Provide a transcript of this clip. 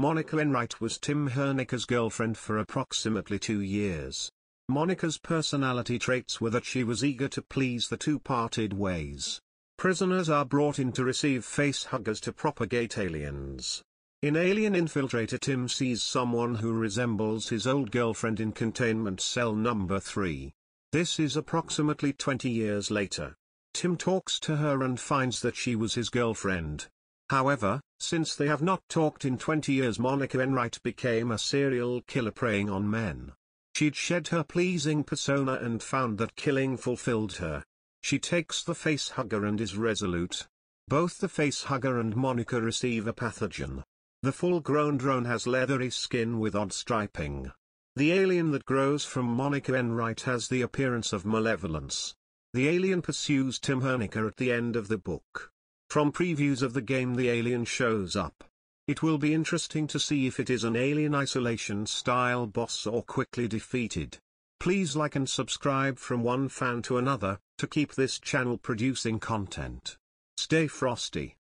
Monica Enright was Tim Hernecker's girlfriend for approximately two years. Monica's personality traits were that she was eager to please the two parted ways. Prisoners are brought in to receive face huggers to propagate aliens. In Alien Infiltrator Tim sees someone who resembles his old girlfriend in containment cell number 3. This is approximately 20 years later. Tim talks to her and finds that she was his girlfriend, However, since they have not talked in 20 years Monica Enright became a serial killer preying on men. She'd shed her pleasing persona and found that killing fulfilled her. She takes the facehugger and is resolute. Both the facehugger and Monica receive a pathogen. The full-grown drone has leathery skin with odd striping. The alien that grows from Monica Enright has the appearance of malevolence. The alien pursues Tim Hernica at the end of the book. From previews of the game the alien shows up. It will be interesting to see if it is an alien isolation style boss or quickly defeated. Please like and subscribe from one fan to another, to keep this channel producing content. Stay frosty.